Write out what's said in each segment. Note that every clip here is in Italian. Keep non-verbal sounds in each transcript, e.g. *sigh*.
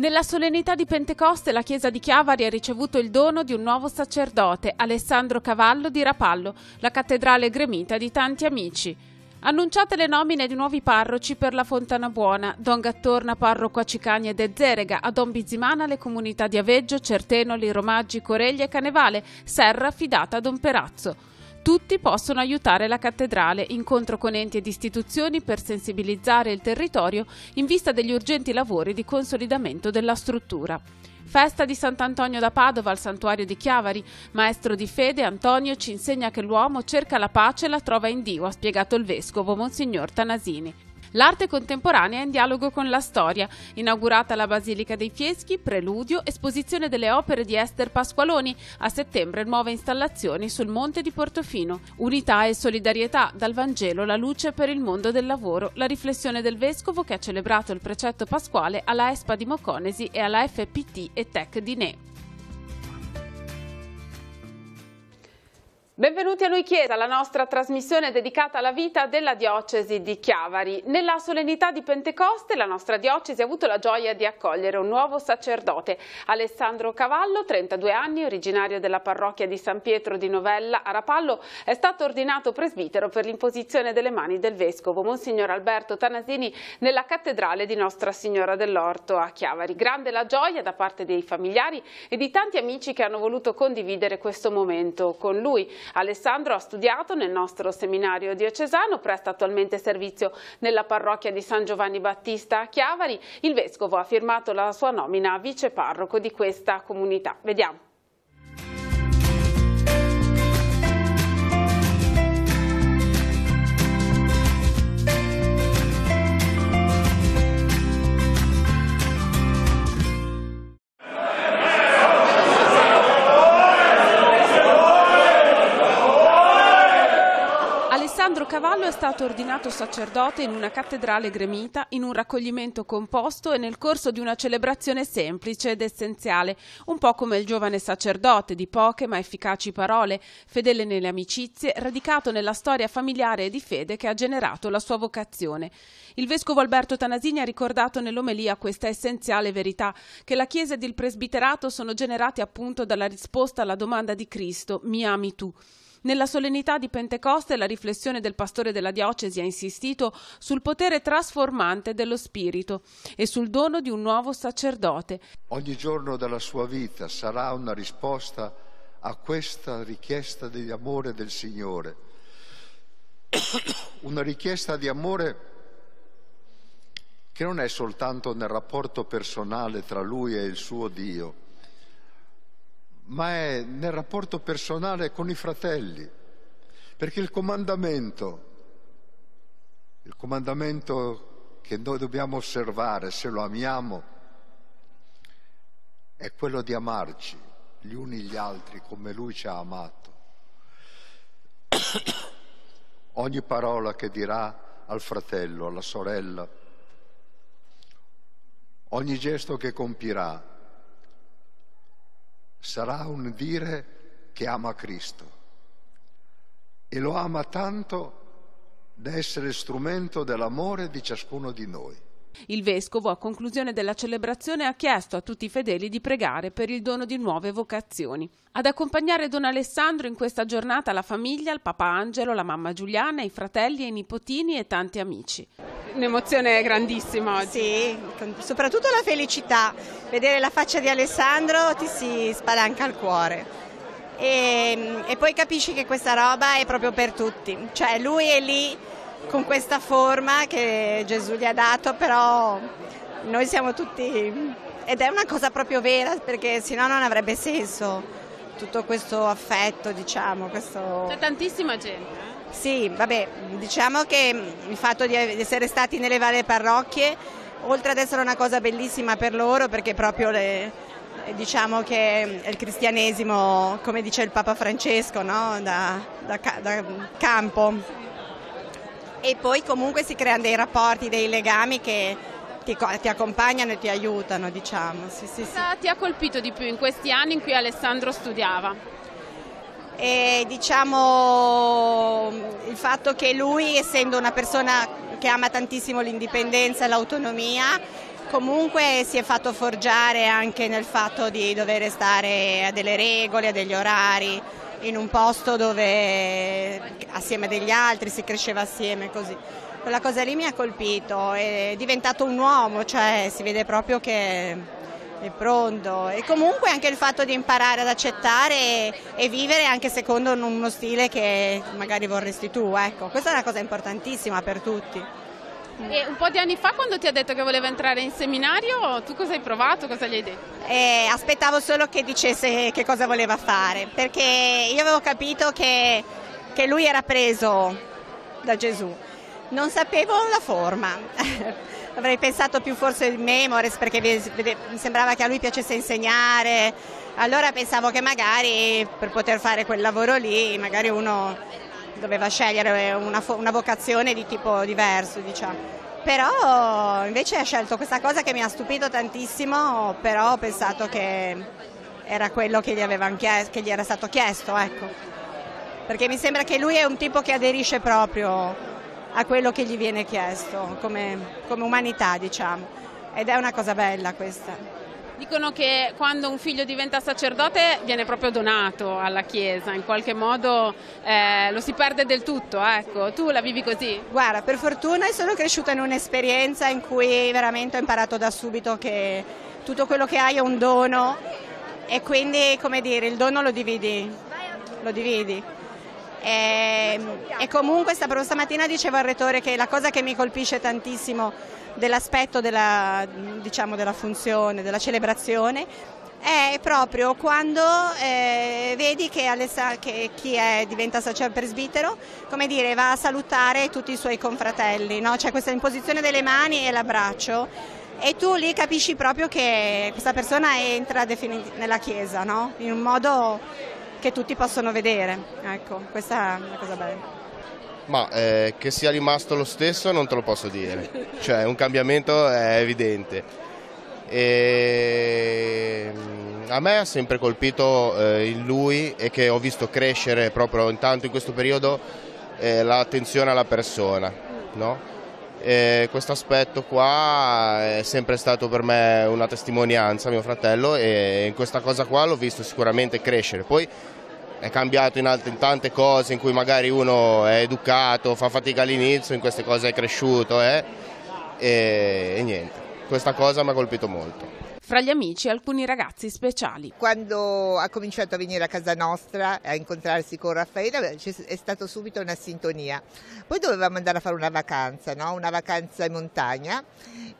Nella solennità di Pentecoste la chiesa di Chiavari ha ricevuto il dono di un nuovo sacerdote, Alessandro Cavallo di Rapallo, la cattedrale gremita di tanti amici. Annunciate le nomine di nuovi parroci per la Fontana Buona, Don Gattorna parroco a Cicagne ed Zerega, a Don Bizimana le comunità di Aveggio, Certenoli, Romaggi, Coreglia e Canevale, Serra affidata a Don Perazzo. Tutti possono aiutare la cattedrale, incontro con enti ed istituzioni per sensibilizzare il territorio in vista degli urgenti lavori di consolidamento della struttura. Festa di Sant'Antonio da Padova al santuario di Chiavari. Maestro di fede, Antonio ci insegna che l'uomo cerca la pace e la trova in Dio, ha spiegato il vescovo Monsignor Tanasini. L'arte contemporanea è in dialogo con la storia. Inaugurata la Basilica dei Fieschi, preludio, esposizione delle opere di Esther Pasqualoni. A settembre nuove installazioni sul Monte di Portofino. Unità e solidarietà dal Vangelo, la luce per il mondo del lavoro. La riflessione del Vescovo che ha celebrato il precetto pasquale alla Espa di Moconesi e alla FPT e Tech di Ne. Benvenuti a Noi Chiesa, la nostra trasmissione dedicata alla vita della diocesi di Chiavari. Nella solennità di Pentecoste la nostra diocesi ha avuto la gioia di accogliere un nuovo sacerdote, Alessandro Cavallo, 32 anni, originario della parrocchia di San Pietro di Novella a Rapallo, è stato ordinato presbitero per l'imposizione delle mani del vescovo Monsignor Alberto Tanasini nella cattedrale di Nostra Signora dell'Orto a Chiavari. Grande la gioia da parte dei familiari e di tanti amici che hanno voluto condividere questo momento con lui. Alessandro ha studiato nel nostro seminario diocesano, presta attualmente servizio nella parrocchia di San Giovanni Battista a Chiavari. Il Vescovo ha firmato la sua nomina a viceparroco di questa comunità. Vediamo. Cavallo è stato ordinato sacerdote in una cattedrale gremita, in un raccoglimento composto e nel corso di una celebrazione semplice ed essenziale, un po' come il giovane sacerdote di poche ma efficaci parole, fedele nelle amicizie, radicato nella storia familiare e di fede che ha generato la sua vocazione. Il vescovo Alberto Tanasini ha ricordato nell'omelia questa essenziale verità, che la Chiesa ed il presbiterato sono generati appunto dalla risposta alla domanda di Cristo, mi ami tu. Nella solennità di Pentecoste la riflessione del pastore della diocesi ha insistito sul potere trasformante dello Spirito e sul dono di un nuovo sacerdote. Ogni giorno della sua vita sarà una risposta a questa richiesta di amore del Signore, *coughs* una richiesta di amore che non è soltanto nel rapporto personale tra lui e il suo Dio, ma è nel rapporto personale con i fratelli, perché il comandamento, il comandamento che noi dobbiamo osservare se lo amiamo, è quello di amarci gli uni gli altri come lui ci ha amato. *coughs* Ogni parola che dirà al fratello, alla sorella, ogni gesto che compirà, sarà un dire che ama Cristo e lo ama tanto da essere strumento dell'amore di ciascuno di noi. Il vescovo, a conclusione della celebrazione, ha chiesto a tutti i fedeli di pregare per il dono di nuove vocazioni. Ad accompagnare Don Alessandro in questa giornata la famiglia, il papà Angelo, la mamma Giuliana, i fratelli e i nipotini e tanti amici. Un'emozione grandissima oggi. Sì, soprattutto la felicità. Vedere la faccia di Alessandro ti si spalanca il cuore. E, e poi capisci che questa roba è proprio per tutti. Cioè lui è lì con questa forma che Gesù gli ha dato, però noi siamo tutti... ed è una cosa proprio vera perché sennò non avrebbe senso tutto questo affetto, diciamo. Questo... C'è tantissima gente. Eh? Sì, vabbè, diciamo che il fatto di essere stati nelle varie parrocchie, oltre ad essere una cosa bellissima per loro, perché proprio le, diciamo che il cristianesimo, come dice il Papa Francesco, no? da, da, da campo e poi comunque si creano dei rapporti, dei legami che ti, ti accompagnano e ti aiutano, diciamo. Sì, sì, sì. Cosa ti ha colpito di più in questi anni in cui Alessandro studiava? E, diciamo il fatto che lui, essendo una persona che ama tantissimo l'indipendenza e l'autonomia, comunque si è fatto forgiare anche nel fatto di dover stare a delle regole, a degli orari in un posto dove assieme degli altri si cresceva assieme così. Quella cosa lì mi ha colpito, è diventato un uomo, cioè si vede proprio che è pronto e comunque anche il fatto di imparare ad accettare e, e vivere anche secondo uno stile che magari vorresti tu, ecco, questa è una cosa importantissima per tutti. E un po' di anni fa quando ti ha detto che voleva entrare in seminario, tu cosa hai provato, cosa gli hai detto? Eh, aspettavo solo che dicesse che cosa voleva fare, perché io avevo capito che, che lui era preso da Gesù, non sapevo la forma. *laughs* Avrei pensato più forse di Memores perché mi sembrava che a lui piacesse insegnare, allora pensavo che magari per poter fare quel lavoro lì magari uno doveva scegliere una, una vocazione di tipo diverso, diciamo. Però invece ha scelto questa cosa che mi ha stupito tantissimo, però ho pensato che era quello che gli, chiesto, che gli era stato chiesto, ecco. Perché mi sembra che lui è un tipo che aderisce proprio a quello che gli viene chiesto, come, come umanità, diciamo. Ed è una cosa bella questa. Dicono che quando un figlio diventa sacerdote viene proprio donato alla Chiesa, in qualche modo eh, lo si perde del tutto, ecco. Tu la vivi così? Guarda, per fortuna sono cresciuta in un'esperienza in cui veramente ho imparato da subito che tutto quello che hai è un dono e quindi, come dire, il dono lo dividi, lo dividi. E, ehm, e comunque stamattina dicevo al rettore che la cosa che mi colpisce tantissimo dell'aspetto della, diciamo, della funzione, della celebrazione, è proprio quando eh, vedi che, che, chi è, diventa sacerdote cioè presbitero come dire, va a salutare tutti i suoi confratelli, no? c'è cioè questa imposizione delle mani e l'abbraccio e tu lì capisci proprio che questa persona entra nella Chiesa no? in un modo che tutti possono vedere. Ecco, questa è una cosa bella. Ma eh, che sia rimasto lo stesso non te lo posso dire, cioè un cambiamento è evidente. E... Mm, a me ha sempre colpito eh, in lui e che ho visto crescere proprio intanto in questo periodo eh, l'attenzione alla persona. No? Questo aspetto qua è sempre stato per me una testimonianza, mio fratello, e in questa cosa qua l'ho visto sicuramente crescere. Poi è cambiato in, altre, in, tante cose in cui magari uno è educato, fa fatica all'inizio, in queste cose è cresciuto eh? e, e niente, questa cosa mi ha colpito molto fra gli amici alcuni ragazzi speciali. Quando ha cominciato a venire a casa nostra, a incontrarsi con Raffaele è stata subito una sintonia. Poi dovevamo andare a fare una vacanza, no? una vacanza in montagna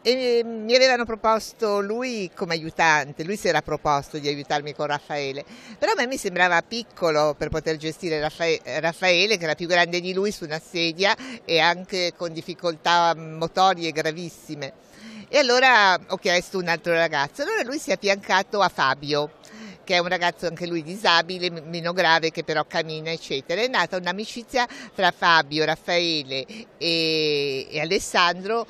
e mi avevano proposto lui come aiutante, lui si era proposto di aiutarmi con Raffaele, però a me mi sembrava piccolo per poter gestire Raffaele che era più grande di lui su una sedia e anche con difficoltà motorie gravissime. E allora ho chiesto un altro ragazzo, allora lui si è affiancato a Fabio che è un ragazzo anche lui disabile, meno grave, che però cammina, eccetera. È nata un'amicizia tra Fabio, Raffaele e, e Alessandro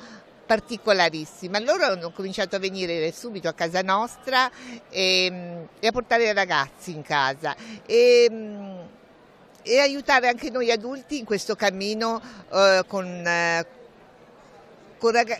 particolarissima. Loro hanno cominciato a venire subito a casa nostra e, ehm, e a portare i ragazzi in casa. Ehm, e, e aiutare anche noi adulti in questo cammino eh, con, eh,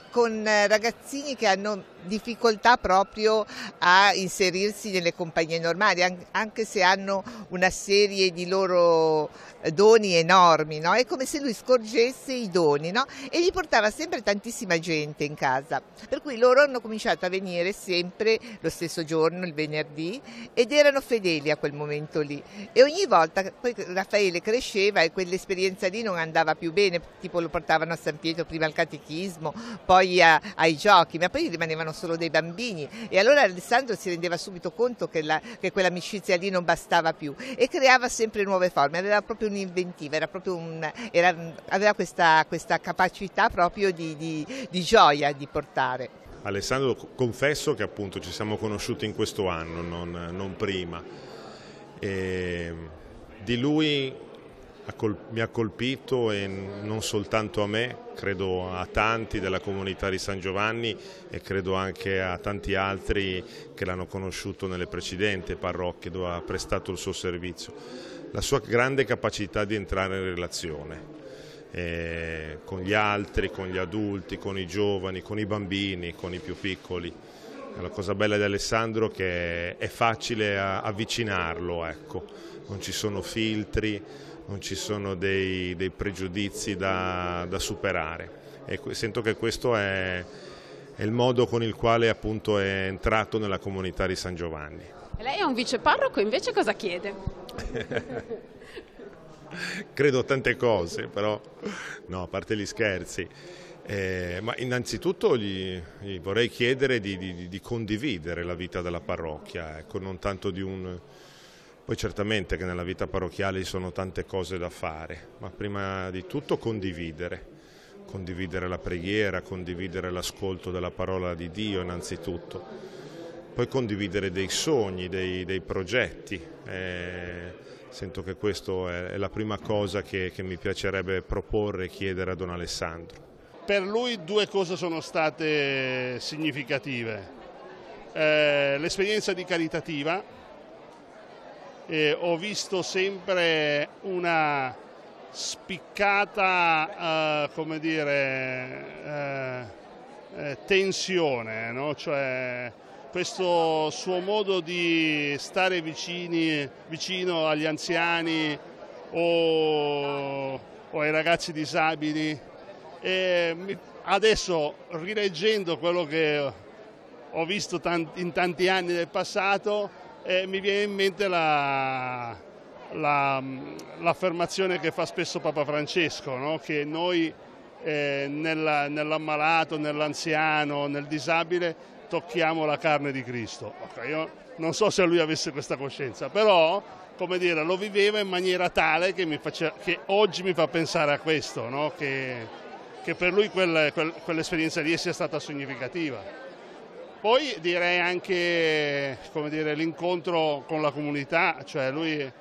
con, eh, ragazzini che hanno difficoltà proprio a inserirsi nelle compagnie normali, anche se hanno una serie di loro eh, doni enormi, no? è come se lui scorgesse i doni no? e gli portava sempre tantissima gente in casa, per cui loro hanno cominciato a venire sempre lo stesso giorno, il venerdì, ed erano fedeli a quel momento lì e ogni volta poi Raffaele cresceva e quell'esperienza lì non andava più bene, tipo lo portavano a San Pietro prima al catechismo, poi a, ai giochi, ma poi rimanevano erano solo dei bambini e allora Alessandro si rendeva subito conto che, la, che quell'amicizia lì non bastava più e creava sempre nuove forme, aveva proprio un'inventiva, aveva questa, questa, capacità proprio di, di, di gioia di portare. Alessandro, confesso che appunto ci siamo conosciuti in questo anno, non, non prima. E ehm, di lui mi ha colpito e non soltanto a me, credo a tanti della comunità di San Giovanni e credo anche a tanti altri che l'hanno conosciuto nelle precedenti parrocchie dove ha prestato il suo servizio. La sua grande capacità di entrare in relazione eh, con gli altri, con gli adulti, con i giovani, con i bambini, con i più piccoli. La cosa bella di Alessandro è che è facile avvicinarlo, ecco. non ci sono filtri, non ci sono dei, dei pregiudizi da, da superare e sento che questo è, è il modo con il quale appunto è entrato nella comunità di San Giovanni. E lei è un viceparroco, invece cosa chiede? *laughs* Credo tante cose, però no, a parte gli scherzi. Eh, ma innanzitutto gli, gli vorrei chiedere di, di, di, condividere la vita della parrocchia, ecco, non tanto di un, poi certamente che nella vita parrocchiale ci sono tante cose da fare, ma prima di tutto condividere, condividere la preghiera, condividere l'ascolto della parola di Dio innanzitutto, poi condividere dei sogni, dei, dei progetti. Eh, sento che questa è la prima cosa che, che mi piacerebbe proporre e chiedere a Don Alessandro. Per lui due cose sono state significative. Eh, l'esperienza di caritativa eh, ho visto sempre una spiccata, eh, come dire, eh, eh, tensione, no? cioè questo suo modo di stare vicini, vicino agli anziani o, o ai ragazzi disabili. E adesso rileggendo quello che ho visto tanti, in tanti anni del passato, eh, mi viene in mente la, la, l'affermazione che fa spesso Papa Francesco, no? che noi eh, nella, nell'ammalato, nell'anziano, nel disabile tocchiamo la carne di Cristo. Okay, io non so se lui avesse questa coscienza, però come dire, lo viveva in maniera tale che, mi faceva, che oggi mi fa pensare a questo, no? che, che, per lui quella, quell'esperienza lì sia stata significativa. Poi direi anche dire, l'incontro con la comunità, cioè lui eh,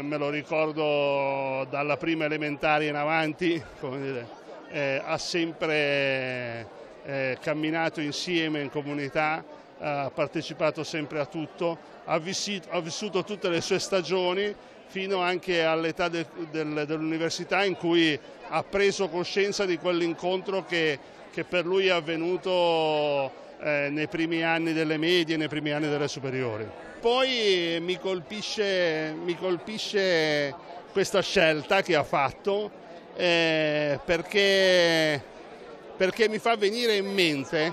me lo ricordo dalla prima elementare in avanti, *laughs* dire, eh, ha sempre eh, camminato insieme in comunità, ha partecipato sempre a tutto, ha vissuto, ha vissuto tutte le sue stagioni fino anche all'età de, del, dell'università in cui ha preso coscienza di quell'incontro che, che per lui è avvenuto eh, nei primi anni delle medie, nei primi anni delle superiori. Poi eh, mi colpisce, mi colpisce questa scelta che ha fatto eh, perché, perché, mi fa venire in mente,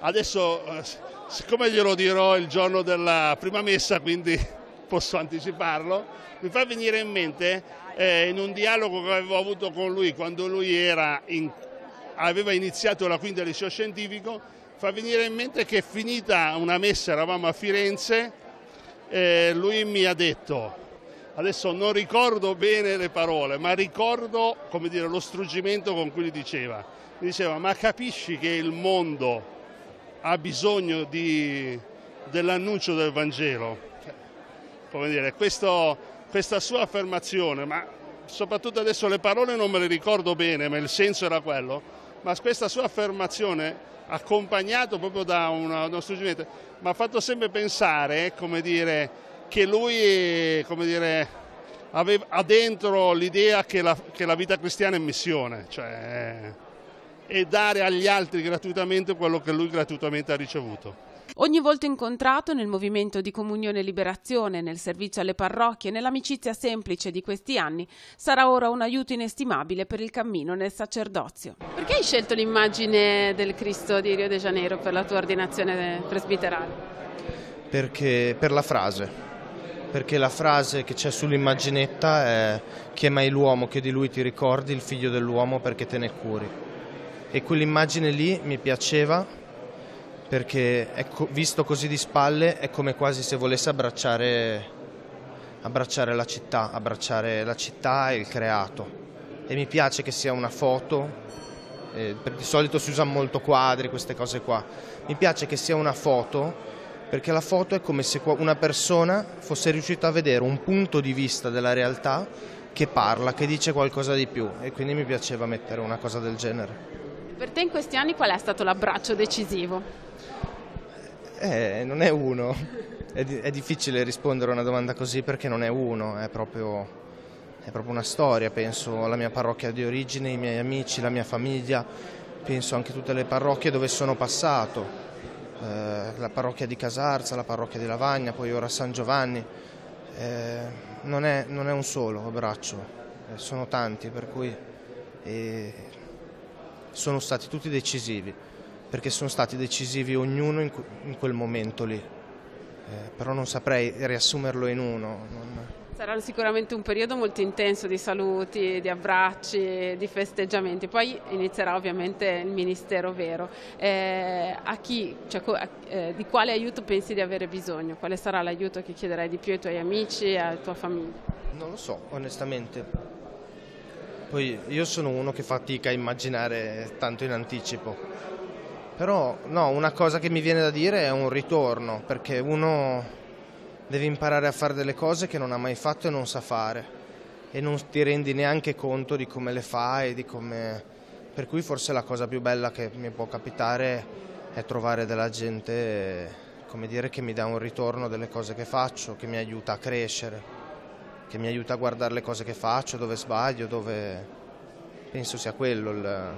adesso eh, siccome glielo dirò il giorno della prima messa, quindi *laughs* posso anticiparlo, mi fa venire in mente eh, in un dialogo che avevo avuto con lui quando lui era in, aveva iniziato la quinta liceo scientifico fa venire in mente che finita una messa, eravamo a Firenze, eh, lui mi ha detto, adesso non ricordo bene le parole, ma ricordo dire, lo struggimento con cui diceva. Mi diceva, ma capisci che il mondo ha bisogno dell'annuncio del Vangelo? Come dire, questo, questa sua affermazione, ma soprattutto adesso le parole non me le ricordo bene, ma il senso era quello, ma questa sua affermazione accompagnato proprio da una, uno struggimento, mi ha fatto sempre pensare, come dire, che lui, come dire, aveva, ha dentro l'idea che, che la, vita cristiana è missione, cioè, e dare agli altri gratuitamente quello che lui gratuitamente ha ricevuto. Ogni volta incontrato nel movimento di comunione e liberazione, nel servizio alle parrocchie, nell'amicizia semplice di questi anni, sarà ora un aiuto inestimabile per il cammino nel sacerdozio. Perché hai scelto l'immagine del Cristo di Rio de Janeiro per la tua ordinazione presbiterale? Perché, per la frase, perché la frase che c'è sull'immaginetta è chi è mai l'uomo che di lui ti ricordi il figlio dell'uomo perché te ne curi e quell'immagine lì mi piaceva perché co- visto così di spalle è come quasi se volesse abbracciare, abbracciare la città, abbracciare la città e il creato. E mi piace che sia una foto, eh, di solito si usano molto quadri, queste cose qua. Mi piace che sia una foto perché la foto è come se una persona fosse riuscita a vedere un punto di vista della realtà che parla, che dice qualcosa di più e quindi mi piaceva mettere una cosa del genere. Per te in questi anni qual è stato l'abbraccio decisivo? Eh, non è uno. È, di, è, difficile rispondere a una domanda così perché non è uno, è proprio, è proprio una storia. Penso alla mia parrocchia di origine, i miei amici, la mia famiglia, penso anche a tutte le parrocchie dove sono passato. Eh, la parrocchia di Casarza, la parrocchia di Lavagna, poi ora San Giovanni. Eh, non, è, non, è, un solo abbraccio, eh, sono tanti, per cui eh, sono stati tutti decisivi perché sono stati decisivi ognuno in, quel momento lì. Eh, però non saprei riassumerlo in uno. Non... Sarà sicuramente un periodo molto intenso di saluti, di abbracci, di festeggiamenti. Poi inizierà ovviamente il ministero vero. Eh, a chi, cioè, eh, di quale aiuto pensi di avere bisogno? Quale sarà l'aiuto che chiederai di più ai tuoi amici e alla tua famiglia? Non lo so, onestamente. Poi io sono uno che fatica a immaginare tanto in anticipo però no, una cosa che mi viene da dire è un ritorno, perché uno deve imparare a fare delle cose che non ha mai fatto e non sa fare e non ti rendi neanche conto di come le fai, di come... Per cui forse la cosa più bella che mi può capitare è trovare della gente come dire, che mi dà un ritorno delle cose che faccio, che mi aiuta a crescere, che mi aiuta a guardare le cose che faccio, dove sbaglio, dove penso sia quello il,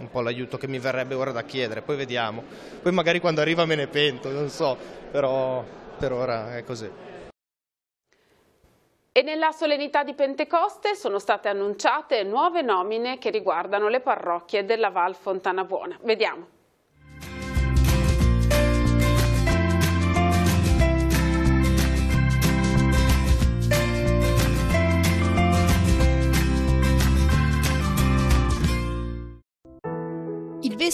un po' l'aiuto che mi verrebbe ora da chiedere, poi vediamo. Poi magari quando arriva me ne pento, non so, però per ora è così. E nella solennità di Pentecoste sono state annunciate nuove nomine che riguardano le parrocchie della Val Fontana Buona. Vediamo.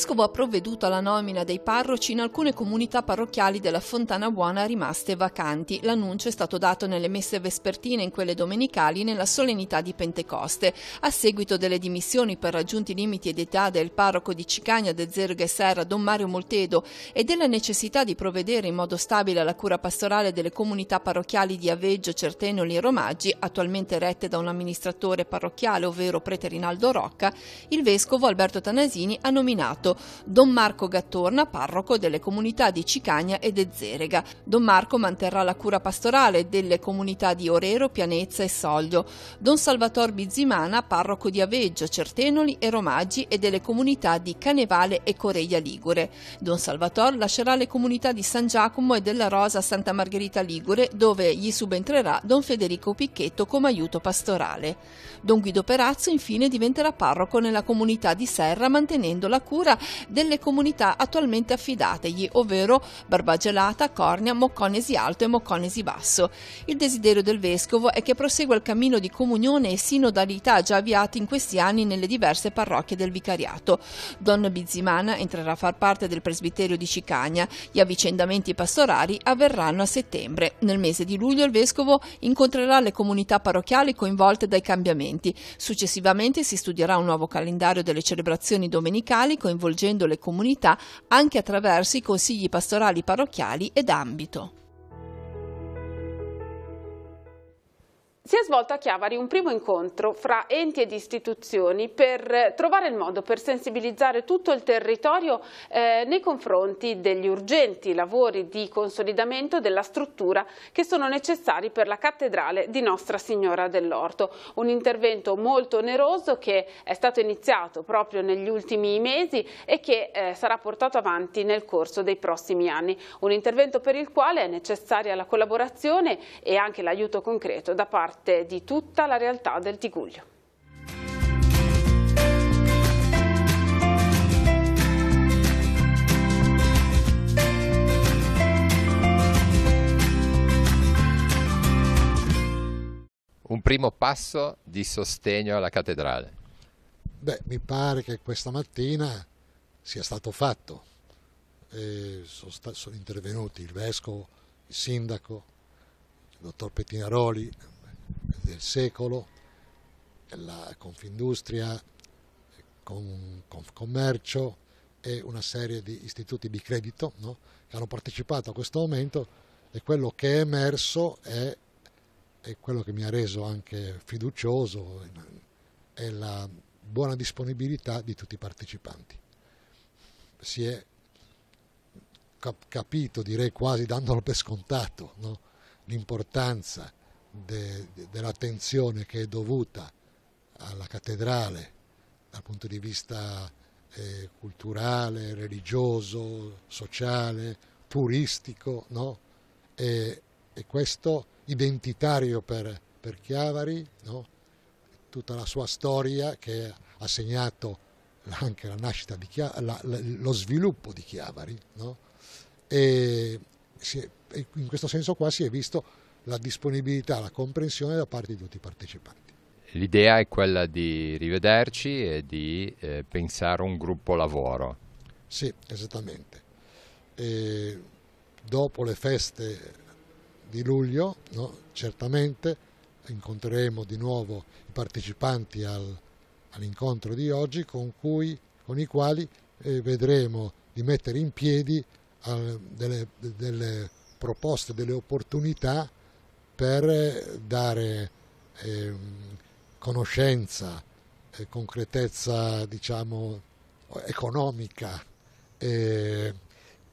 vescovo ha provveduto alla nomina dei parroci in alcune comunità parrocchiali della Fontana Buona rimaste vacanti. L'annuncio è stato dato nelle messe vespertine e in quelle domenicali nella solennità di Pentecoste. A seguito delle dimissioni per raggiunti limiti ed età del parroco di Cicagna de Zerghe Serra, Don Mario Moltedo, e della necessità di provvedere in modo stabile alla cura pastorale delle comunità parrocchiali di Aveggio, Certenoli e Romaggi, attualmente rette da un amministratore parrocchiale, ovvero prete Rinaldo Rocca, il vescovo Alberto Tanasini ha nominato Don Marco Gattorna, parroco delle comunità di Cicagna ed Ezzerega. Don Marco manterrà la cura pastorale delle comunità di Orero, Pianezza e Soglio. Don Salvator Bizzimana, parroco di Aveggio, Certenoli e Romaggi e delle comunità di Canevale e Coreia Ligure. Don Salvator lascerà le comunità di San Giacomo e della Rosa Santa Margherita Ligure, dove gli subentrerà Don Federico Picchetto come aiuto pastorale. Don Guido Perazzo infine diventerà parroco nella comunità di Serra mantenendo la cura delle comunità attualmente affidategli, ovvero Barbagelata, Cornia, Mocconesi Alto e Mocconesi Basso. Il desiderio del Vescovo è che prosegua il cammino di comunione e sinodalità già avviati in questi anni nelle diverse parrocchie del vicariato. Don Bizzimana entrerà a far parte del presbiterio di Cicagna. Gli avvicendamenti pastorali avverranno a settembre. Nel mese di luglio il Vescovo incontrerà le comunità parrocchiali coinvolte dai cambiamenti. Successivamente si studierà un nuovo calendario delle celebrazioni domenicali coinvolte coinvolgendo le comunità anche attraverso i consigli pastorali parrocchiali ed ambito. Si è svolto a Chiavari un primo incontro fra enti ed istituzioni per eh, trovare il modo per sensibilizzare tutto il territorio eh, nei confronti degli urgenti lavori di consolidamento della struttura che sono necessari per la cattedrale di Nostra Signora dell'Orto. Un intervento molto oneroso che è stato iniziato proprio negli ultimi mesi e che eh, sarà portato avanti nel corso dei prossimi anni. Un intervento per il quale è necessaria la collaborazione e anche l'aiuto concreto da parte parte di tutta la realtà del Tiguglio. un primo passo di sostegno alla cattedrale? Beh, mi pare che questa mattina sia stato fatto. Sono, sta sono, intervenuti il vescovo, il sindaco, il dottor Pettinaroli, del secolo, la Confindustria, con, Confcommercio e una serie di istituti di credito no? che hanno partecipato a questo aumento e quello che è emerso è, è quello che mi ha reso anche fiducioso, è la buona disponibilità di tutti i partecipanti. Si è capito, direi quasi dandolo per scontato, no? l'importanza de, de, dell'attenzione che è dovuta alla cattedrale dal punto di vista eh, culturale, religioso, sociale, puristico, no? e, e, questo identitario per, per Chiavari, no? tutta la sua storia che ha segnato anche la nascita di Chiavari, la, la, lo sviluppo di Chiavari, no? e, è, in questo senso qua si è visto la disponibilità, la comprensione da parte di tutti i partecipanti. L'idea è quella di rivederci e di eh, pensare un gruppo lavoro. Sì, esattamente. E dopo le feste di luglio, no, certamente incontreremo di nuovo i partecipanti al, all'incontro di oggi con, cui, con i quali eh, vedremo di mettere in piedi al, delle, delle proposte, delle opportunità per dare eh, conoscenza, eh, concretezza diciamo, economica, eh,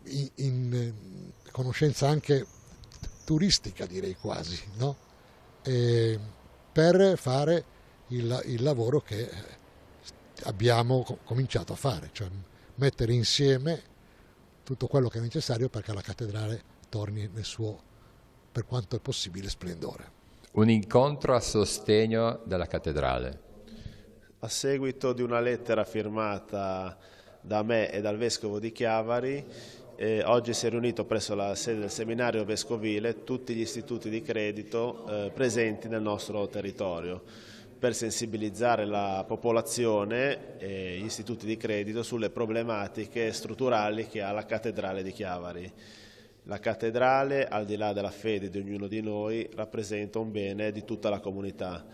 in, in, conoscenza anche turistica direi quasi, no? per fare il, il, lavoro che abbiamo cominciato a fare, cioè mettere insieme tutto quello che è necessario perché la cattedrale torni nel suo per quanto è possibile splendore. Un incontro a sostegno della cattedrale. A seguito di una lettera firmata da me e dal Vescovo di Chiavari, eh, oggi si è riunito presso la sede del seminario vescovile tutti gli istituti di credito eh, presenti nel nostro territorio per sensibilizzare la popolazione e gli istituti di credito sulle problematiche strutturali che ha la cattedrale di Chiavari. La cattedrale, al di là della fede di ognuno di noi, rappresenta un bene di tutta la comunità.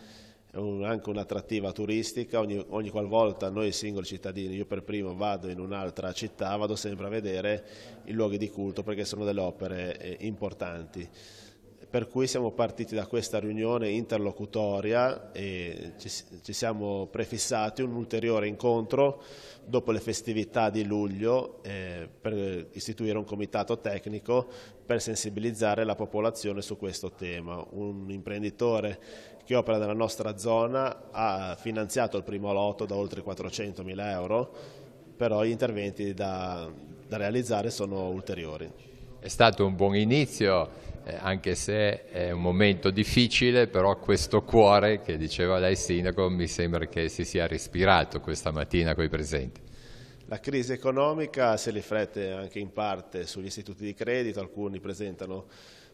È un, anche un'attrattiva turistica, ogni, ogni qualvolta noi singoli cittadini, io per primo vado in un'altra città, vado sempre a vedere i luoghi di culto perché sono delle opere eh, importanti per cui siamo partiti da questa riunione interlocutoria e ci, ci siamo prefissati un ulteriore incontro dopo le festività di luglio eh, per istituire un comitato tecnico per sensibilizzare la popolazione su questo tema. Un imprenditore che opera nella nostra zona ha finanziato il primo lotto da oltre 400.000 euro, però gli interventi da, da realizzare sono ulteriori. È stato un buon inizio eh, anche se è un momento difficile, però questo cuore che diceva lei Sindaco mi sembra che si sia respirato questa mattina con i presenti. La crisi economica si riflette anche in parte sugli istituti di credito, alcuni presentano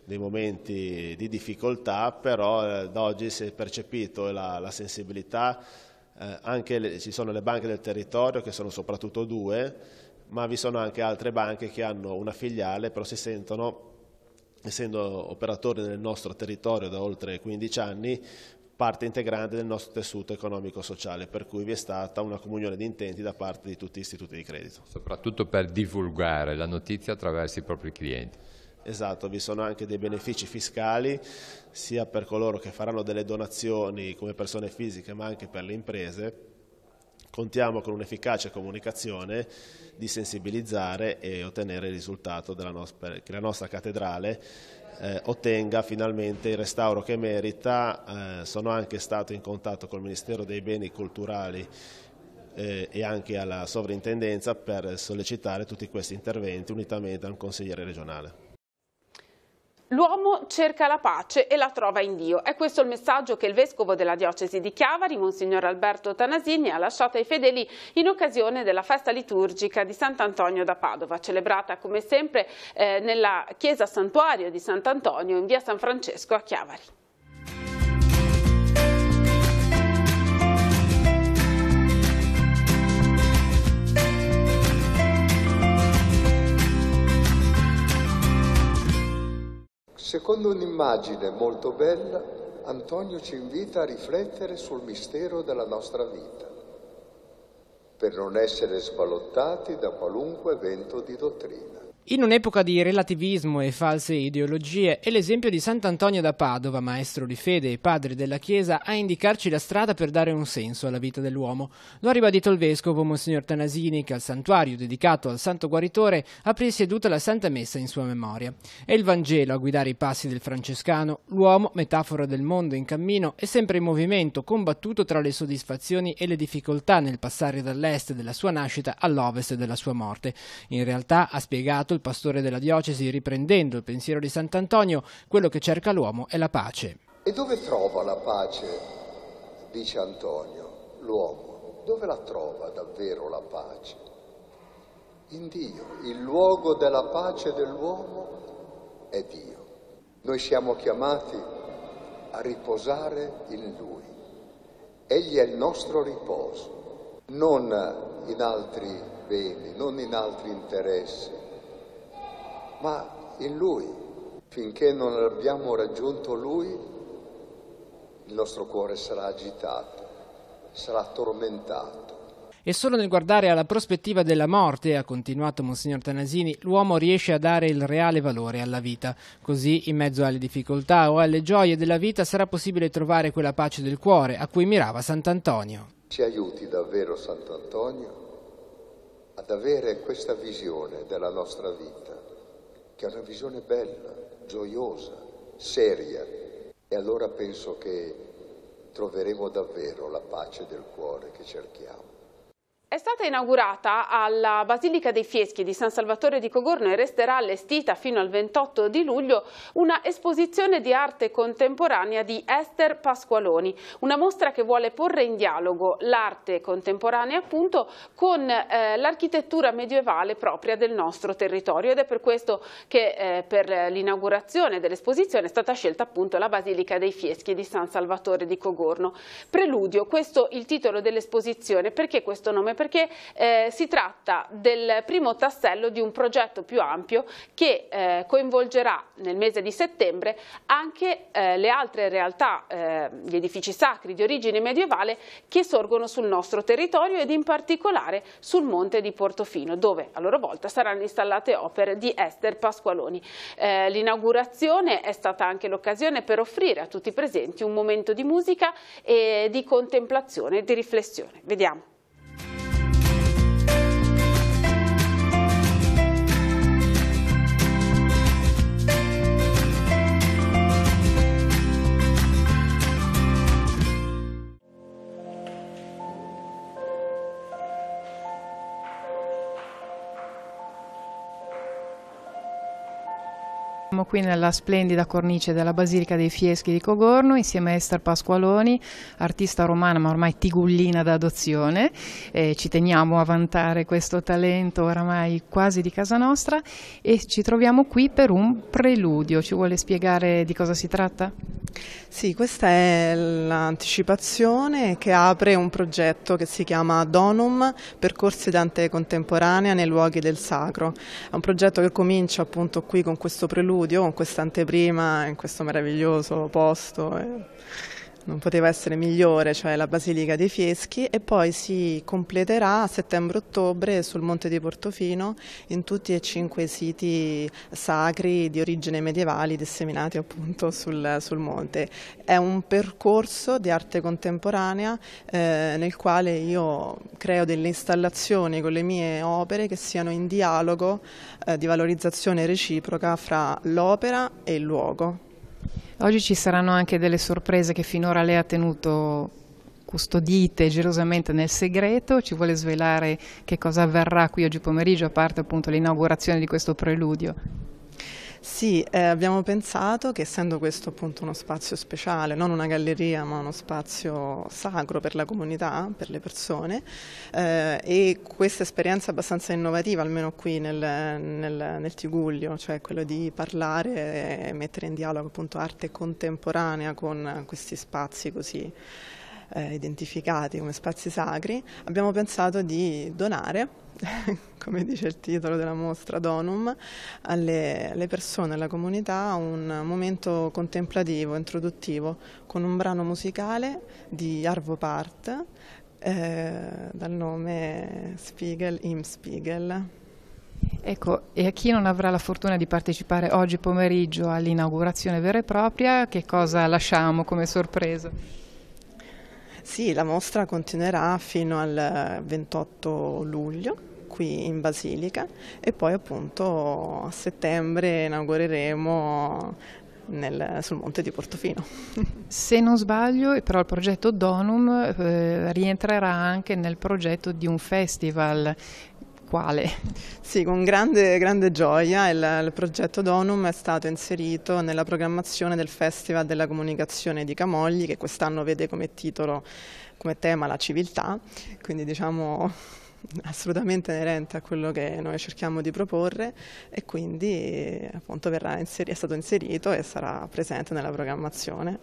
dei momenti di difficoltà, però eh, da oggi si è percepito la, la sensibilità, eh, anche le, ci sono le banche del territorio che sono soprattutto due, ma vi sono anche altre banche che hanno una filiale, però si sentono essendo operatore nel nostro territorio da oltre 15 anni, parte integrante del nostro tessuto economico-sociale, per cui vi è stata una comunione di intenti da parte di tutti gli istituti di credito. Soprattutto per divulgare la notizia attraverso i propri clienti. Esatto, vi sono anche dei benefici fiscali sia per coloro che faranno delle donazioni come persone fisiche ma anche per le imprese Contiamo con un'efficace comunicazione di sensibilizzare e ottenere il risultato che la nostra cattedrale eh, ottenga finalmente il restauro che merita. Eh, sono anche stato in contatto col Ministero dei Beni Culturali eh, e anche alla sovrintendenza per sollecitare tutti questi interventi unitamente a un consigliere regionale. L'uomo cerca la pace e la trova in Dio. È questo il messaggio che il vescovo della diocesi di Chiavari, Monsignor Alberto Tanasini, ha lasciato ai fedeli in occasione della festa liturgica di Sant'Antonio da Padova, celebrata come sempre eh, nella chiesa santuario di Sant'Antonio in via San Francesco a Chiavari. Secondo un'immagine molto bella, Antonio ci invita a riflettere sul mistero della nostra vita, per non essere sballottati da qualunque vento di dottrina. In un'epoca di relativismo e false ideologie è l'esempio di Sant'Antonio da Padova, maestro di fede e padre della Chiesa, a indicarci la strada per dare un senso alla vita dell'uomo. Lo ha ribadito il vescovo Monsignor Tanasini che al santuario dedicato al Santo Guaritore ha presieduto la Santa Messa in sua memoria. È il Vangelo a guidare i passi del francescano, l'uomo, metafora del mondo in cammino, è sempre in movimento, combattuto tra le soddisfazioni e le difficoltà nel passare dall'est della sua nascita all'ovest della sua morte. In realtà, ha spiegato, il il pastore della diocesi, riprendendo il pensiero di Sant'Antonio, quello che cerca l'uomo è la pace. E dove trova la pace, dice Antonio, l'uomo? Dove la trova davvero la pace? In Dio. Il luogo della pace dell'uomo è Dio. Noi siamo chiamati a riposare in Lui. Egli è il nostro riposo, non in altri beni, non in altri interessi, ma in Lui. Finché non abbiamo raggiunto Lui, il nostro cuore sarà agitato, sarà tormentato. E solo nel guardare alla prospettiva della morte, ha continuato Monsignor Tanasini, l'uomo riesce a dare il reale valore alla vita. Così, in mezzo alle difficoltà o alle gioie della vita, sarà possibile trovare quella pace del cuore a cui mirava Sant'Antonio. Ci aiuti davvero Sant'Antonio ad avere questa visione della nostra vita che è una visione bella, gioiosa, seria. E allora penso che troveremo davvero la pace del cuore che cerchiamo. È stata inaugurata alla Basilica dei Fieschi di San Salvatore di Cogorno e resterà allestita fino al 28 di luglio una esposizione di arte contemporanea di Esther Pasqualoni, una mostra che vuole porre in dialogo l'arte contemporanea appunto con eh, l'architettura medievale propria del nostro territorio ed è per questo che eh, per l'inaugurazione dell'esposizione è stata scelta appunto la Basilica dei Fieschi di San Salvatore di Cogorno. Preludio, questo è il titolo dell'esposizione, perché questo nome? perché eh, si tratta del primo tassello di un progetto più ampio che eh, coinvolgerà nel mese di settembre anche eh, le altre realtà, eh, gli edifici sacri di origine medievale che sorgono sul nostro territorio ed in particolare sul monte di Portofino dove a loro volta saranno installate opere di Esther Pasqualoni. Eh, l'inaugurazione è stata anche l'occasione per offrire a tutti i presenti un momento di musica e di contemplazione di riflessione. Vediamo. qui nella splendida cornice della Basilica dei Fieschi di Cogorno insieme a Esther Pasqualoni, artista romana ma ormai tigullina d'adozione. Eh, ci teniamo a vantare questo talento oramai quasi di casa nostra e ci troviamo qui per un preludio. Ci vuole spiegare di cosa si tratta? Sì, questa è l'anticipazione che apre un progetto che si chiama Donum, percorsi d'ante contemporanea nei luoghi del sacro. È un progetto che comincia appunto qui con questo preludio con quest'anteprima in questo meraviglioso posto. E eh. Non poteva essere migliore, cioè la Basilica dei Fieschi e poi si completerà a settembre-ottobre sul Monte di Portofino in tutti e cinque i siti sacri di origine medievali disseminati appunto sul, sul monte. È un percorso di arte contemporanea eh, nel quale io creo delle installazioni con le mie opere che siano in dialogo eh, di valorizzazione reciproca fra l'opera e il luogo. Oggi ci saranno anche delle sorprese che finora lei ha tenuto custodite gelosamente nel segreto, ci vuole svelare che cosa avverrà qui oggi pomeriggio, a parte appunto l'inaugurazione di questo preludio? Sì, eh, abbiamo pensato che essendo questo appunto uno spazio speciale, non una galleria ma uno spazio sacro per la comunità, per le persone eh, e questa esperienza abbastanza innovativa, almeno qui nel, nel, nel Tiguglio, cioè quello di parlare e mettere in dialogo appunto arte contemporanea con questi spazi così eh, identificati come spazi sacri, abbiamo pensato di donare, *laughs* come dice il titolo della mostra Donum, alle, alle persone, alla comunità un momento contemplativo, introduttivo, con un brano musicale di Arvo Part eh, dal nome Spiegel im Spiegel. Ecco, e a chi non avrà la fortuna di partecipare oggi pomeriggio all'inaugurazione vera e propria, che cosa lasciamo come sorpresa? Sì, la mostra continuerà fino al 28 luglio qui in Basilica e poi appunto a settembre inaugureremo nel, sul monte di Portofino. Se non sbaglio, però il progetto Donum eh, rientrerà anche nel progetto di un festival quale. *laughs* Sì, con grande, grande gioia il, il, progetto Donum è stato inserito nella programmazione del Festival della Comunicazione di Camogli che quest'anno vede come titolo, come tema la civiltà, quindi diciamo *laughs* assolutamente inerente a quello che noi cerchiamo di proporre e quindi appunto verrà inserito, è stato inserito e sarà presente nella programmazione.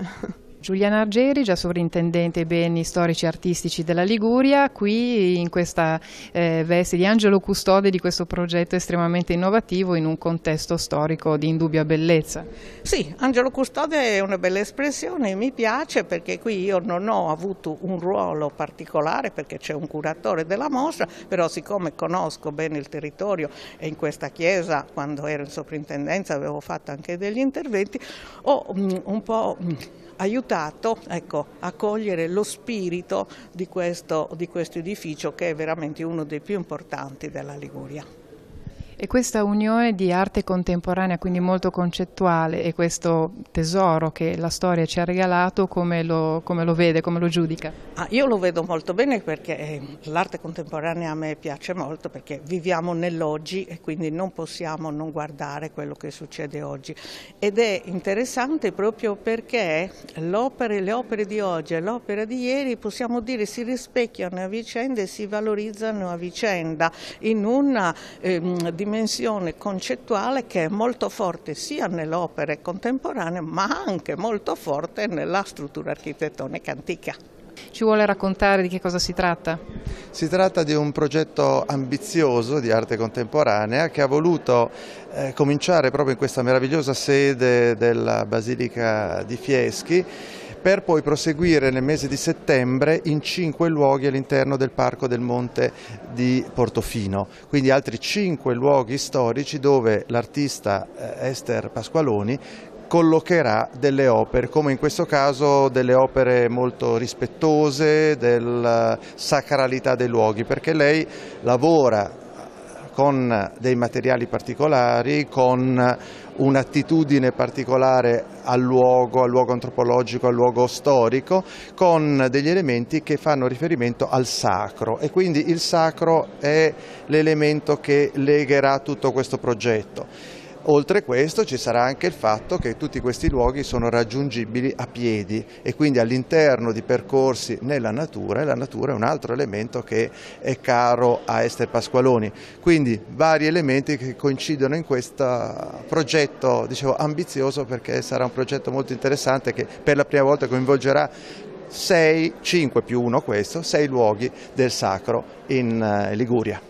*laughs* Giuliana Argeri, già sovrintendente beni storici e artistici della Liguria, qui in questa eh, veste di angelo custode di questo progetto estremamente innovativo in un contesto storico di indubbia bellezza. Sì, angelo custode è una bella espressione, mi piace perché qui io non ho avuto un ruolo particolare perché c'è un curatore della mostra, però siccome conosco bene il territorio e in questa chiesa quando ero in sovrintendenza avevo fatto anche degli interventi, ho mm, un po' mm, aiutato ecco, a cogliere lo spirito di questo, di questo edificio che è veramente uno dei più importanti della Liguria. E questa unione di arte contemporanea, quindi molto concettuale, e questo tesoro che la storia ci ha regalato, come lo, come lo vede, come lo giudica? Ah, io lo vedo molto bene perché eh, l'arte contemporanea a me piace molto perché viviamo nell'oggi e quindi non possiamo non guardare quello che succede oggi. Ed è interessante proprio perché opere, le opere di oggi e l'opera di ieri possiamo dire si rispecchiano a vicenda e si valorizzano a vicenda in una eh, dimensione dimensione concettuale che è molto forte sia nelle opere contemporanee ma anche molto forte nella struttura architettonica antica. Ci vuole raccontare di che cosa si tratta? Si tratta di un progetto ambizioso di arte contemporanea che ha voluto eh, cominciare proprio in questa meravigliosa sede della Basilica di Fieschi per poi proseguire nel mese di settembre in cinque luoghi all'interno del Parco del Monte di Portofino, quindi altri cinque luoghi storici dove l'artista eh, Esther Pasqualoni collocherà delle opere, come in questo caso delle opere molto rispettose della eh, sacralità dei luoghi, perché lei lavora con dei materiali particolari, con un'attitudine particolare al luogo, al luogo antropologico, al luogo storico, con degli elementi che fanno riferimento al sacro e quindi il sacro è l'elemento che legherà tutto questo progetto. Oltre questo ci sarà anche il fatto che tutti questi luoghi sono raggiungibili a piedi e quindi all'interno di percorsi nella natura e la natura è un altro elemento che è caro a Ester Pasqualoni. Quindi vari elementi che coincidono in questo progetto dicevo, ambizioso perché sarà un progetto molto interessante che per la prima volta coinvolgerà 6, 5 più 1 questo, 6 luoghi del sacro in eh, Liguria.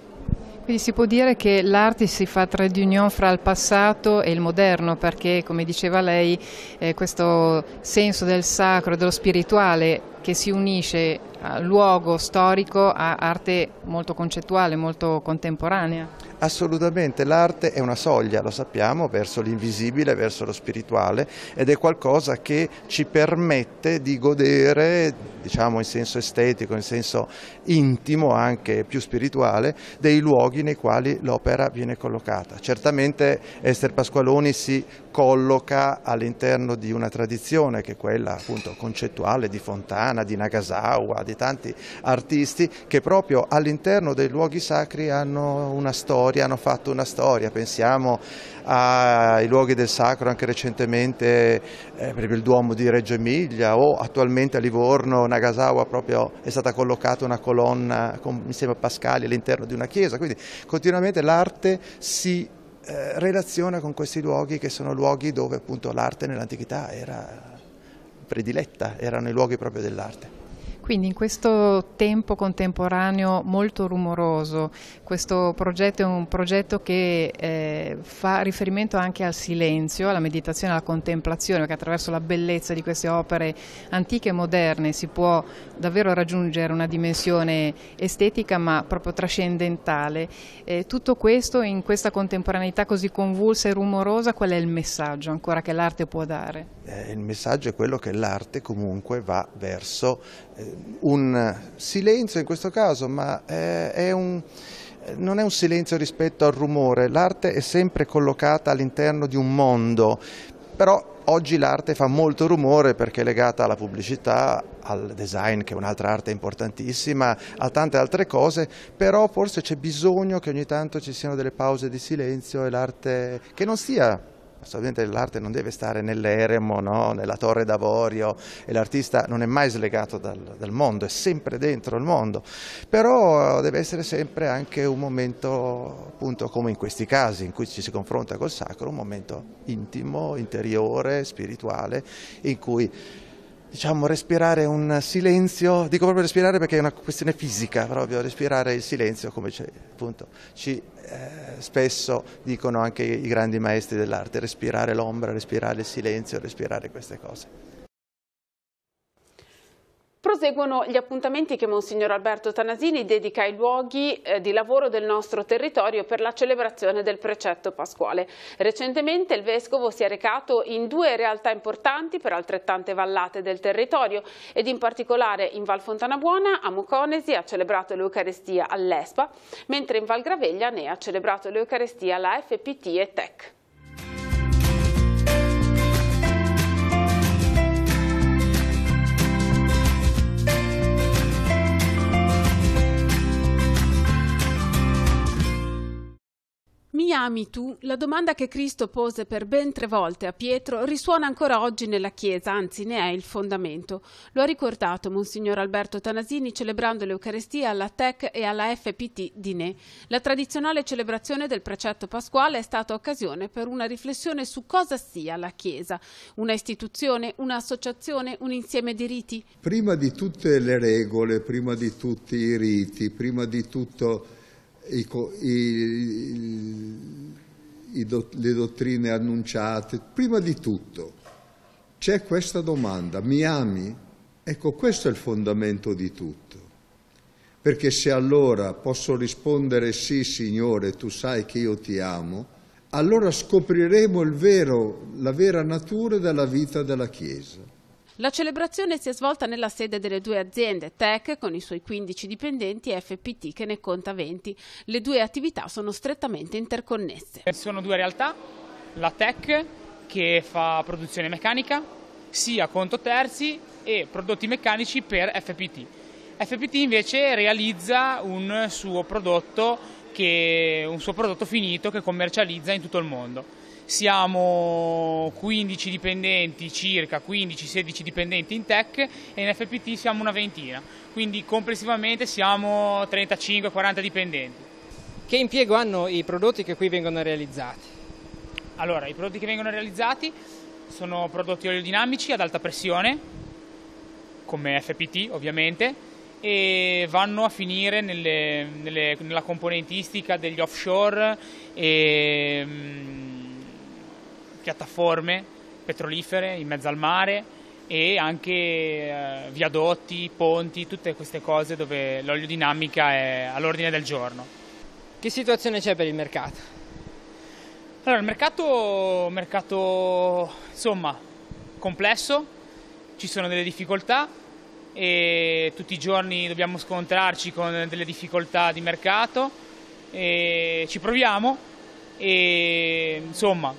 Quindi si può dire che l'arte si fa trade union fra il passato e il moderno perché, come diceva lei, eh, questo senso del sacro, dello spirituale che si unisce eh, luogo storico a arte molto concettuale, molto contemporanea. Assolutamente, l'arte è una soglia, lo sappiamo, verso l'invisibile, verso lo spirituale ed è qualcosa che ci permette di godere, diciamo in senso estetico, in senso intimo, anche più spirituale, dei luoghi nei quali l'opera viene collocata. Certamente Esther Pasqualoni si colloca all'interno di una tradizione che è quella appunto concettuale di Fontana, di Nagasawa, di tanti artisti che proprio all'interno dei luoghi sacri hanno una storia, hanno fatto una storia. Pensiamo ai luoghi del sacro anche recentemente eh, per il Duomo di Reggio Emilia o attualmente a Livorno, Nagasawa proprio è stata collocata una colonna con, insieme a Pascali all'interno di una chiesa. Quindi continuamente l'arte si eh, relaziona con questi luoghi che sono luoghi dove appunto l'arte nell'antichità era prediletta, erano i luoghi proprio dell'arte. Quindi in questo tempo contemporaneo molto rumoroso, questo progetto è un progetto che eh, fa riferimento anche al silenzio, alla meditazione, alla contemplazione, perché attraverso la bellezza di queste opere antiche e moderne si può davvero raggiungere una dimensione estetica ma proprio trascendentale. Eh, tutto questo in questa contemporaneità così convulsa e rumorosa, qual è il messaggio ancora che l'arte può dare? eh, il messaggio è quello che l'arte comunque va verso eh, un silenzio in questo caso, ma eh, è un non è un silenzio rispetto al rumore, l'arte è sempre collocata all'interno di un mondo, però oggi l'arte fa molto rumore perché è legata alla pubblicità, al design che è un'altra arte importantissima, a tante altre cose, però forse c'è bisogno che ogni tanto ci siano delle pause di silenzio e l'arte che non sia studente l'arte non deve stare nell'eremo, no? nella torre d'avorio e l'artista non è mai slegato dal, dal, mondo, è sempre dentro il mondo, però deve essere sempre anche un momento, appunto come in questi casi in cui ci si confronta col sacro, un momento intimo, interiore, spirituale, in cui diciamo, respirare un silenzio, dico proprio respirare perché è una questione fisica, proprio respirare il silenzio come appunto, ci eh, spesso dicono anche i grandi maestri dell'arte, respirare l'ombra, respirare il silenzio, respirare queste cose. Proseguono gli appuntamenti che Monsignor Alberto Tanasini dedica ai luoghi eh, di lavoro del nostro territorio per la celebrazione del precetto pasquale. Recentemente il Vescovo si è recato in due realtà importanti per altrettante vallate del territorio ed in particolare in Val Fontanabuona a Muconesi ha celebrato l'Eucarestia all'ESPA, mentre in Val Graveglia ne ha celebrato l'Eucarestia alla FPT e TEC. Mi ami tu? La domanda che Cristo pose per ben tre volte a Pietro risuona ancora oggi nella Chiesa, anzi ne è il fondamento. Lo ha ricordato Monsignor Alberto Tanasini celebrando l'Eucarestia alla TEC e alla FPT di Ne. La tradizionale celebrazione del precetto pasquale è stata occasione per una riflessione su cosa sia la Chiesa. Una istituzione, un'associazione, un insieme di riti? Prima di tutte le regole, prima di tutti i riti, prima di tutto i, i, do, le dottrine annunciate, prima di tutto c'è questa domanda, mi ami? Ecco, questo è il fondamento di tutto. Perché se allora posso rispondere sì, Signore, tu sai che io ti amo, allora scopriremo vero, la vera natura della vita della Chiesa. La celebrazione si è svolta nella sede delle due aziende, Tech con i suoi 15 dipendenti e FPT che ne conta 20. Le due attività sono strettamente interconnesse. Eh, sono due realtà, la Tech che fa produzione meccanica, sia conto terzi e prodotti meccanici per FPT. FPT invece realizza un suo prodotto, che, un suo prodotto finito che commercializza in tutto il mondo siamo 15 dipendenti, circa 15-16 dipendenti in tech e in FPT siamo una ventina, quindi complessivamente siamo 35-40 dipendenti. Che impiego hanno i prodotti che qui vengono realizzati? Allora, i prodotti che vengono realizzati sono prodotti oleodinamici ad alta pressione, come FPT ovviamente, e vanno a finire nelle, nelle, nella componentistica degli offshore e, mm, piattaforme petrolifere in mezzo al mare e anche eh, viadotti, ponti, tutte queste cose dove l'olio dinamica è all'ordine del giorno. Che situazione c'è per il mercato? Allora, il mercato, mercato insomma complesso, ci sono delle difficoltà e tutti i giorni dobbiamo scontrarci con delle difficoltà di mercato e ci proviamo e insomma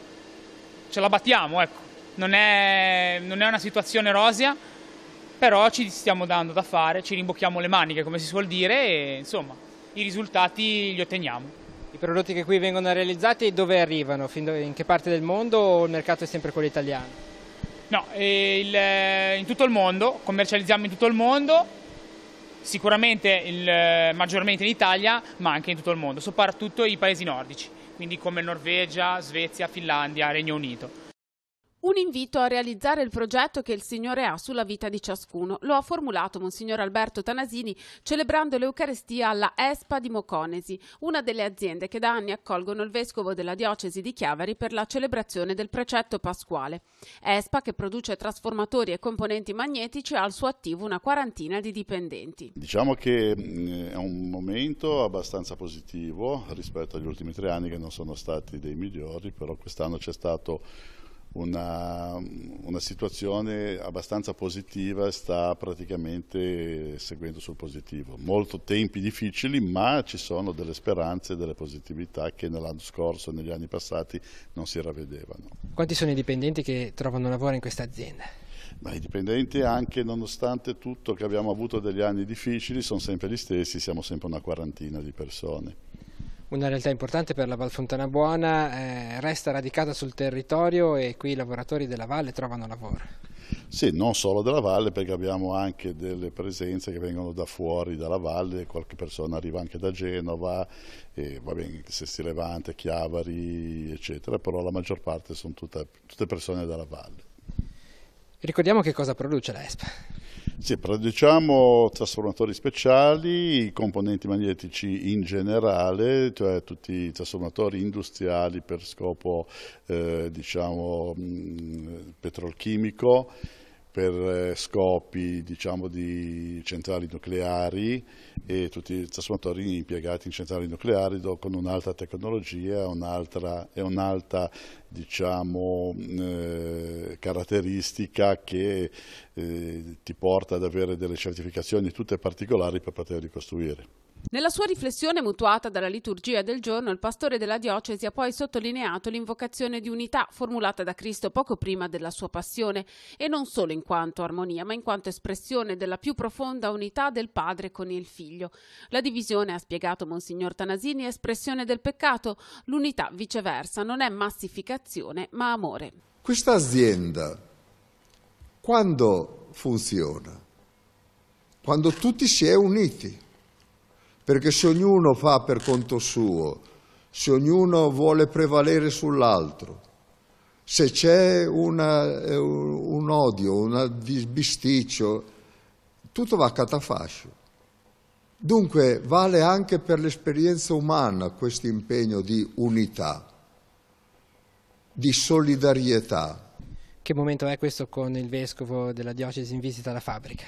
ce la battiamo, ecco. non, è, non è una situazione rosea, però ci stiamo dando da fare, ci rimbocchiamo le maniche come si suol dire e insomma i risultati li otteniamo. I prodotti che qui vengono realizzati dove arrivano? in che parte del mondo o il mercato è sempre quello italiano? No, il, in tutto il mondo, commercializziamo in tutto il mondo, sicuramente il, maggiormente in Italia, ma anche in tutto il mondo, soprattutto i paesi nordici quindi come Norvegia, Svezia, Finlandia, Regno Unito. Un invito a realizzare il progetto che il Signore ha sulla vita di ciascuno. Lo ha formulato Monsignor Alberto Tanasini celebrando l'Eucarestia alla ESPA di Moconesi, una delle aziende che da anni accolgono il vescovo della diocesi di Chiavari per la celebrazione del precetto pasquale. ESPA, che produce trasformatori e componenti magnetici, ha al suo attivo una quarantina di dipendenti. Diciamo che eh, è un momento abbastanza positivo rispetto agli ultimi tre anni che non sono stati dei migliori, però quest'anno c'è stato una, una, situazione abbastanza positiva sta praticamente seguendo sul positivo. Molto tempi difficili, ma ci sono delle speranze, delle positività che nell'anno scorso, negli anni passati, non si ravvedevano. Quanti sono i dipendenti che trovano lavoro in questa azienda? Ma I dipendenti anche nonostante tutto che abbiamo avuto degli anni difficili sono sempre gli stessi, siamo sempre una quarantina di persone una realtà importante per la Val Fontana Buona, eh, resta radicata sul territorio e qui i lavoratori della valle trovano lavoro. Sì, non solo della valle perché abbiamo anche delle presenze che vengono da fuori dalla valle, qualche persona arriva anche da Genova, e, va bene, Sesti Levante, Chiavari eccetera, però la maggior parte sono tutta, tutte persone dalla valle. Ricordiamo che cosa produce l'ESPA. Sì, produciamo trasformatori speciali, componenti magnetici in generale, cioè tutti i trasformatori industriali per scopo eh, diciamo, mm, petrolchimico, per eh, scopi diciamo, di centrali nucleari e tutti i trasformatori impiegati in centrali nucleari con un'alta tecnologia un e un'alta diciamo, eh, caratteristica che eh, ti porta ad avere delle certificazioni tutte particolari per poterli costruire. Nella sua riflessione mutuata dalla liturgia del giorno, il pastore della diocesi ha poi sottolineato l'invocazione di unità formulata da Cristo poco prima della sua passione, e non solo in quanto armonia, ma in quanto espressione della più profonda unità del padre con il figlio. La divisione, ha spiegato Monsignor Tanasini, è espressione del peccato, l'unità viceversa non è massificazione, ma amore. Questa azienda, quando funziona? Quando tutti si è uniti perché se ognuno fa per conto suo, se ognuno vuole prevalere sull'altro, se c'è una, eh, un odio, un bisticcio, tutto va a catafascio. Dunque vale anche per l'esperienza umana questo impegno di unità, di solidarietà. Che momento è questo con il vescovo della diocesi in visita alla fabbrica?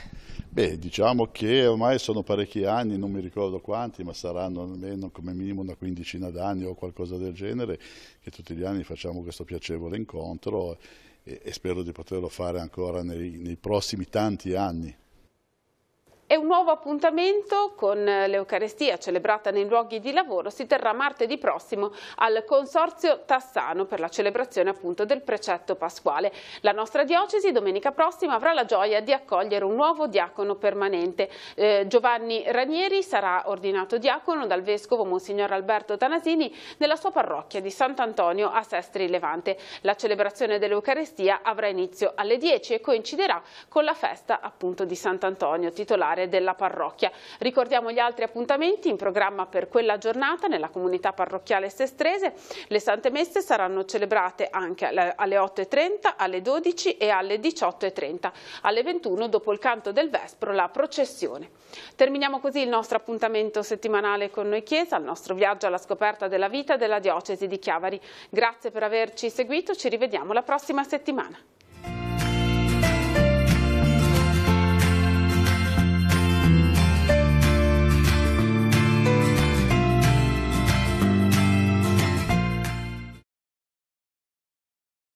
Beh, diciamo che ormai sono parecchi anni, non mi ricordo quanti, ma saranno almeno come minimo una quindicina d'anni o qualcosa del genere, che tutti gli anni facciamo questo piacevole incontro e, e spero di poterlo fare ancora nei, nei prossimi tanti anni. E un nuovo appuntamento con l'Eucarestia celebrata nei luoghi di lavoro si terrà martedì prossimo al Consorzio Tassano per la celebrazione appunto del precetto pasquale. La nostra diocesi domenica prossima avrà la gioia di accogliere un nuovo diacono permanente. Eh, Giovanni Ranieri sarà ordinato diacono dal vescovo Monsignor Alberto Tanasini nella sua parrocchia di Sant'Antonio a Sestri Levante. La celebrazione dell'Eucarestia avrà inizio alle 10 e coinciderà con la festa appunto di Sant'Antonio titolare comunitare della parrocchia. Ricordiamo gli altri appuntamenti in programma per quella giornata nella comunità parrocchiale sestrese. Le Sante Messe saranno celebrate anche alle 8.30, alle 12 e alle 18.30. Alle 21 dopo il canto del Vespro la processione. Terminiamo così il nostro appuntamento settimanale con noi Chiesa, il nostro viaggio alla scoperta della vita della diocesi di Chiavari. Grazie per averci seguito, ci rivediamo la prossima settimana.